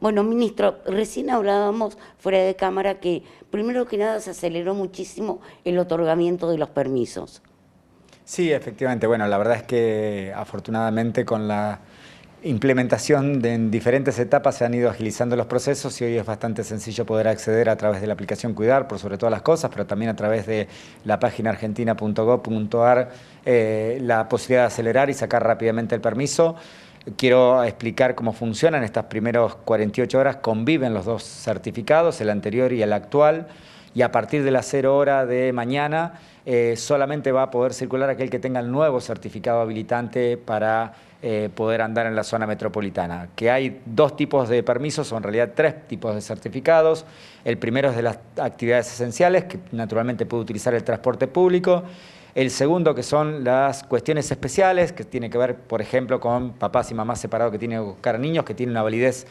Bueno, ministro, recién hablábamos fuera de cámara que primero que nada se aceleró muchísimo el otorgamiento de los permisos. Sí, efectivamente. Bueno, la verdad es que afortunadamente con la implementación de, en diferentes etapas se han ido agilizando los procesos y hoy es bastante sencillo poder acceder a través de la aplicación Cuidar, por sobre todas las cosas, pero también a través de la página argentina.gov.ar eh, la posibilidad de acelerar y sacar rápidamente el permiso. Quiero explicar cómo funcionan estas primeras 48 horas. Conviven los dos certificados, el anterior y el actual, y a partir de las 0 hora de mañana eh, solamente va a poder circular aquel que tenga el nuevo certificado habilitante para eh, poder andar en la zona metropolitana. Que hay dos tipos de permisos, o en realidad tres tipos de certificados. El primero es de las actividades esenciales, que naturalmente puede utilizar el transporte público el segundo que son las cuestiones especiales, que tiene que ver, por ejemplo, con papás y mamás separados que tienen que buscar niños, que tienen una validez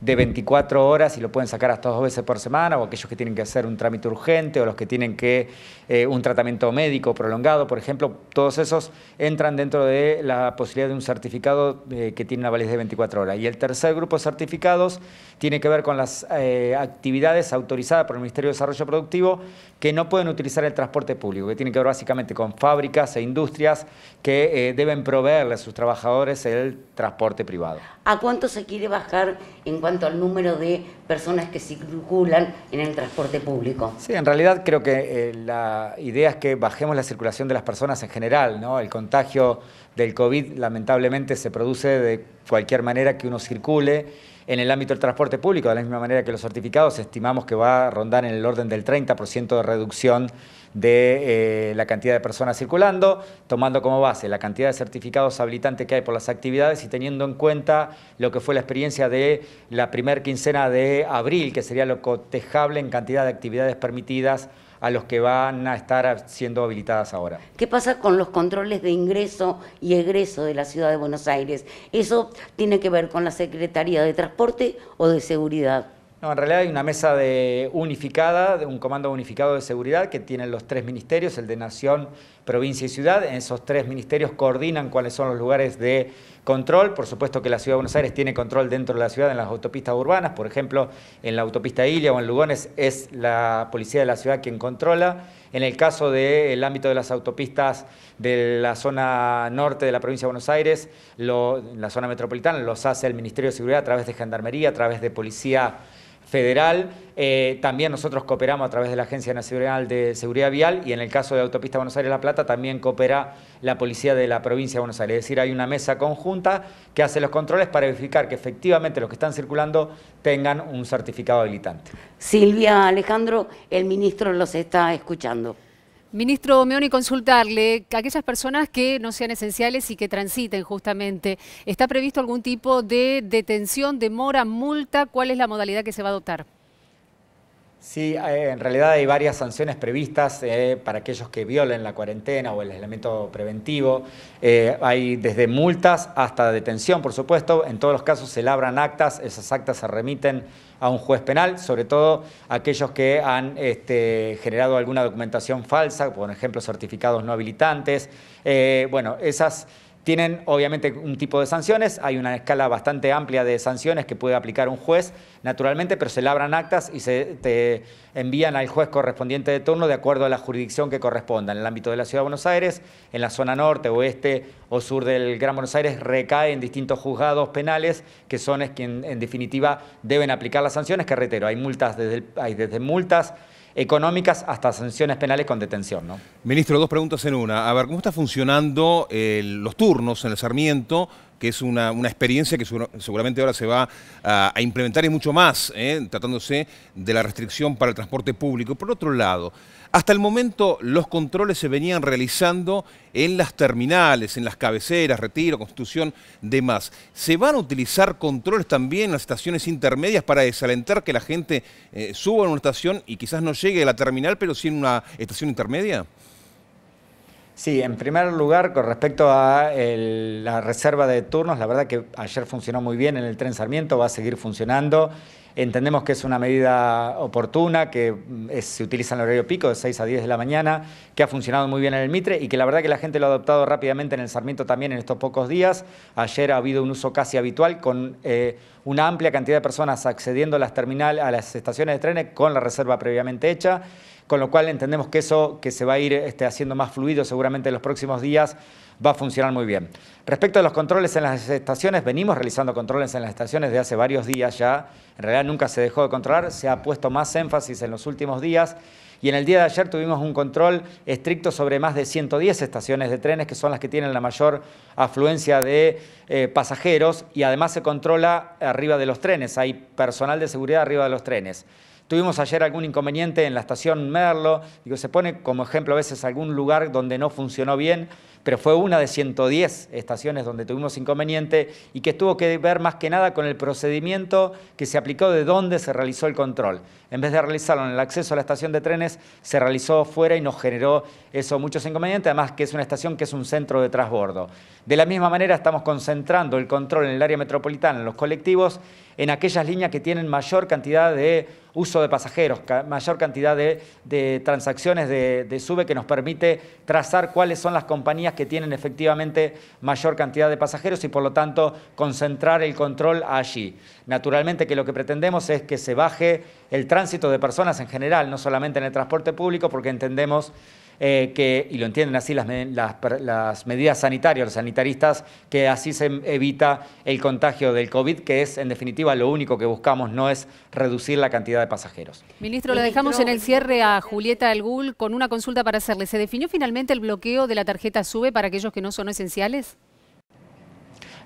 de 24 horas y lo pueden sacar hasta dos veces por semana, o aquellos que tienen que hacer un trámite urgente, o los que tienen que eh, un tratamiento médico prolongado, por ejemplo, todos esos entran dentro de la posibilidad de un certificado eh, que tiene una validez de 24 horas. Y el tercer grupo de certificados tiene que ver con las eh, actividades autorizadas por el Ministerio de Desarrollo Productivo que no pueden utilizar el transporte público, que tiene que ver básicamente con fábricas e industrias que deben proveerle a sus trabajadores el transporte privado. ¿A cuánto se quiere bajar en en cuanto al número de personas que circulan en el transporte público. Sí, en realidad creo que eh, la idea es que bajemos la circulación de las personas en general, ¿no? El contagio del COVID lamentablemente se produce de cualquier manera que uno circule en el ámbito del transporte público, de la misma manera que los certificados, estimamos que va a rondar en el orden del 30% de reducción de eh, la cantidad de personas circulando, tomando como base la cantidad de certificados habilitantes que hay por las actividades y teniendo en cuenta lo que fue la experiencia de la primer quincena de abril, que sería lo cotejable en cantidad de actividades permitidas a los que van a estar siendo habilitadas ahora. ¿Qué pasa con los controles de ingreso y egreso de la ciudad de Buenos Aires? ¿Eso tiene que ver con la Secretaría de Transporte o de Seguridad? No, en realidad hay una mesa unificada, un comando unificado de seguridad que tienen los tres ministerios, el de Nación, Provincia y Ciudad. En esos tres ministerios coordinan cuáles son los lugares de control. Por supuesto que la Ciudad de Buenos Aires tiene control dentro de la ciudad en las autopistas urbanas. Por ejemplo, en la autopista Ilia o en Lugones es la policía de la ciudad quien controla. En el caso del ámbito de las autopistas de la zona norte de la provincia de Buenos Aires, en la zona metropolitana, los hace el Ministerio de Seguridad a través de Gendarmería, a través de Policía federal. Eh, también nosotros cooperamos a través de la Agencia Nacional de Seguridad Vial y en el caso de Autopista Buenos Aires-La Plata también coopera la Policía de la Provincia de Buenos Aires. Es decir, hay una mesa conjunta que hace los controles para verificar que efectivamente los que están circulando tengan un certificado habilitante. Silvia Alejandro, el ministro los está escuchando. Ministro Meoni, consultarle, a aquellas personas que no sean esenciales y que transiten justamente, ¿está previsto algún tipo de detención, demora, multa? ¿Cuál es la modalidad que se va a adoptar? Sí, eh, en realidad hay varias sanciones previstas eh, para aquellos que violen la cuarentena o el elemento preventivo. Eh, hay desde multas hasta detención, por supuesto. En todos los casos se labran actas, esas actas se remiten a un juez penal, sobre todo aquellos que han este, generado alguna documentación falsa, por ejemplo, certificados no habilitantes. bueno, esas tienen obviamente un tipo de sanciones, hay una escala bastante amplia de sanciones que puede aplicar un juez, naturalmente, pero se labran actas y se te envían al juez correspondiente de turno de acuerdo a la jurisdicción que corresponda. En el ámbito de la Ciudad de Buenos Aires, en la zona norte, oeste o sur del Gran Buenos Aires, recaen distintos juzgados penales que son quienes en definitiva deben aplicar las sanciones, que reitero, hay multas desde, hay desde multas económicas hasta sanciones penales con detención. ¿no? Ministro, dos preguntas en una. A ver, ¿cómo está funcionando eh, los turnos en el Sarmiento? que es una, experiencia que seguramente ahora se va a, implementar y mucho más, ¿eh? tratándose de la restricción para el transporte público. Por otro lado, hasta el momento los controles se venían realizando en las terminales, en las cabeceras, Retiro, Constitución, demás. ¿Se van a utilizar controles también en las estaciones intermedias para desalentar que la gente eh, suba a una estación y quizás no llegue a la terminal, pero sí en una estación intermedia? Sí, en primer lugar, con respecto a la reserva de turnos, la verdad que ayer funcionó muy bien en el tren Sarmiento, va a seguir funcionando. Entendemos que es una medida oportuna, que mm, se utiliza en horario pico de 6 a 10 de la mañana, que ha funcionado muy bien en el Mitre y que la verdad que la gente lo ha adoptado rápidamente en el Sarmiento también en estos pocos días. Ayer ha habido un uso casi habitual con eh, una amplia cantidad de personas accediendo a las, terminal, a las estaciones de trenes con la reserva previamente hecha con lo cual entendemos que eso que se va a ir este, haciendo más fluido seguramente en los próximos días va a funcionar muy bien. Respecto a los controles en las estaciones, venimos realizando controles en las estaciones de hace varios días ya, en realidad nunca se dejó de controlar, se ha puesto más énfasis en los últimos días y en el día de ayer tuvimos un control estricto sobre más de 110 estaciones de trenes que son las que tienen la mayor afluencia de eh, pasajeros y además se controla arriba de los trenes, hay personal de seguridad arriba de los trenes. Tuvimos ayer algún inconveniente en la estación Merlo, digo, se pone como ejemplo a veces algún lugar donde no funcionó bien, pero fue una de 110 estaciones donde tuvimos inconveniente y que tuvo que ver más que nada con el procedimiento que se aplicó de dónde se realizó el control. En vez de realizarlo en el acceso a la estación de trenes, se realizó fuera y nos generó eso muchos inconvenientes, además que es una estación que es un centro de transbordo. De la misma manera estamos concentrando el control en el área metropolitana, en los colectivos, en aquellas líneas que tienen mayor cantidad de uso de pasajeros, mayor cantidad de, transacciones de sube que nos permite trazar cuáles son las compañías que tienen efectivamente mayor cantidad de pasajeros y por lo tanto concentrar el control allí. Naturalmente que lo que pretendemos es que se baje el tránsito de personas en general, no solamente en el transporte público, porque entendemos eh, que, y lo entienden así las, las, medidas sanitarias, los sanitaristas, que así se evita el contagio del COVID, que es en definitiva lo único que buscamos, no es reducir la cantidad de pasajeros. Ministro, lo dejamos en el cierre a Julieta Algul con una consulta para hacerle. ¿Se definió finalmente el bloqueo de la tarjeta SUBE para aquellos que no son esenciales?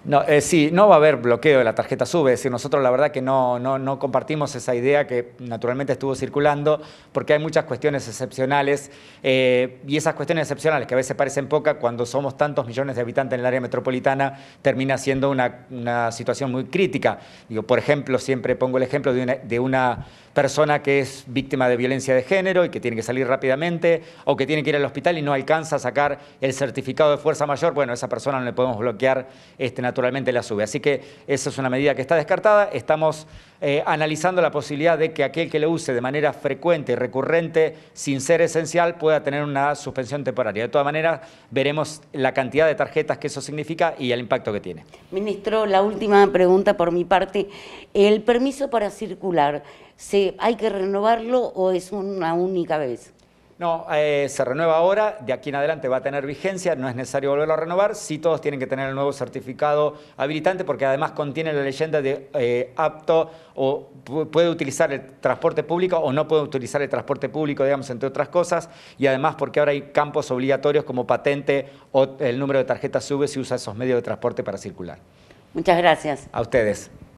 No, eh, sí, no va a haber bloqueo de la tarjeta SUBE. Es nosotros la verdad que no, no, no, compartimos esa idea que naturalmente estuvo circulando, porque hay muchas cuestiones excepcionales eh, y esas cuestiones excepcionales que a veces parecen pocas, cuando somos tantos millones de habitantes en el área metropolitana, termina siendo una, situación muy crítica. Digo, por ejemplo, siempre pongo el ejemplo de una, de una persona que es víctima de violencia de género y que tiene que salir rápidamente o que tiene que ir al hospital y no alcanza a sacar el certificado de fuerza mayor. Bueno, a esa persona no le podemos bloquear este, naturalmente la sube. Así que esa es una medida que está descartada. Estamos eh, analizando la posibilidad de que aquel que lo use de manera frecuente y recurrente, sin ser esencial, pueda tener una suspensión temporaria. De todas maneras, veremos la cantidad de tarjetas que eso significa y el impacto que tiene. Ministro, la última pregunta por mi parte. ¿El permiso para circular, ¿se, hay que renovarlo o es una única vez? No, eh, se renueva ahora, de aquí en adelante va a tener vigencia, no es necesario volverlo a renovar, sí todos tienen que tener el nuevo certificado habilitante porque además contiene la leyenda de eh, apto o puede utilizar el transporte público o no puede utilizar el transporte público, digamos, entre otras cosas, y además porque ahora hay campos obligatorios como patente o el número de tarjetas sube si usa esos medios de transporte para circular. Muchas gracias. A ustedes.